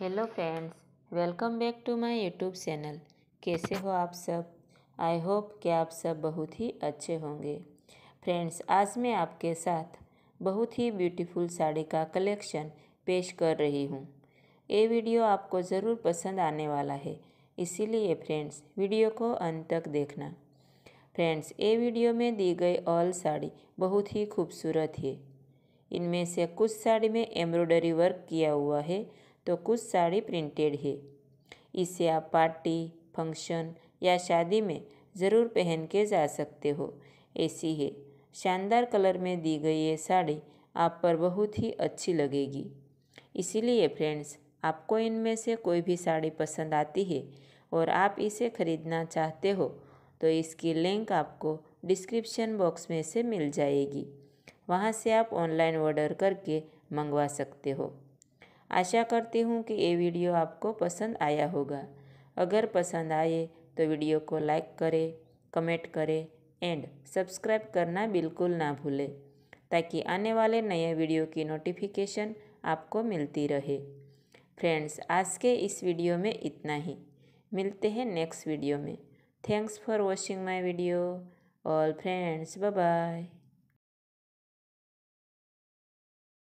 hello friends welcome back to my YouTube channel कैसे हो आप सब आई होप कि आप सब बहुत ही अच्छे होंगे फ्रेंड्स आज मैं आपके साथ बहुत ही ब्यूटीफुल साड़ी का कलेक्शन पेश कर रही हूँ ये वीडियो आपको ज़रूर पसंद आने वाला है इसीलिए फ्रेंड्स वीडियो को अंत तक देखना फ्रेंड्स ये वीडियो में दी गई ऑल साड़ी बहुत ही खूबसूरत है इनमें से कुछ साड़ी में एम्ब्रॉयडरी वर्क किया हुआ है तो कुछ साड़ी प्रिंटेड है इसे आप पार्टी फंक्शन या शादी में ज़रूर पहन के जा सकते हो ऐसी है शानदार कलर में दी गई ये साड़ी आप पर बहुत ही अच्छी लगेगी इसीलिए फ्रेंड्स आपको इनमें से कोई भी साड़ी पसंद आती है और आप इसे ख़रीदना चाहते हो तो इसकी लिंक आपको डिस्क्रिप्शन बॉक्स में से मिल जाएगी वहाँ से आप ऑनलाइन ऑर्डर करके मंगवा सकते हो आशा करती हूँ कि ये वीडियो आपको पसंद आया होगा अगर पसंद आए तो वीडियो को लाइक करें कमेंट करें एंड सब्सक्राइब करना बिल्कुल ना भूलें ताकि आने वाले नए वीडियो की नोटिफिकेशन आपको मिलती रहे फ्रेंड्स आज के इस वीडियो में इतना ही मिलते हैं नेक्स्ट वीडियो में thanks for watching my video all friends bye bye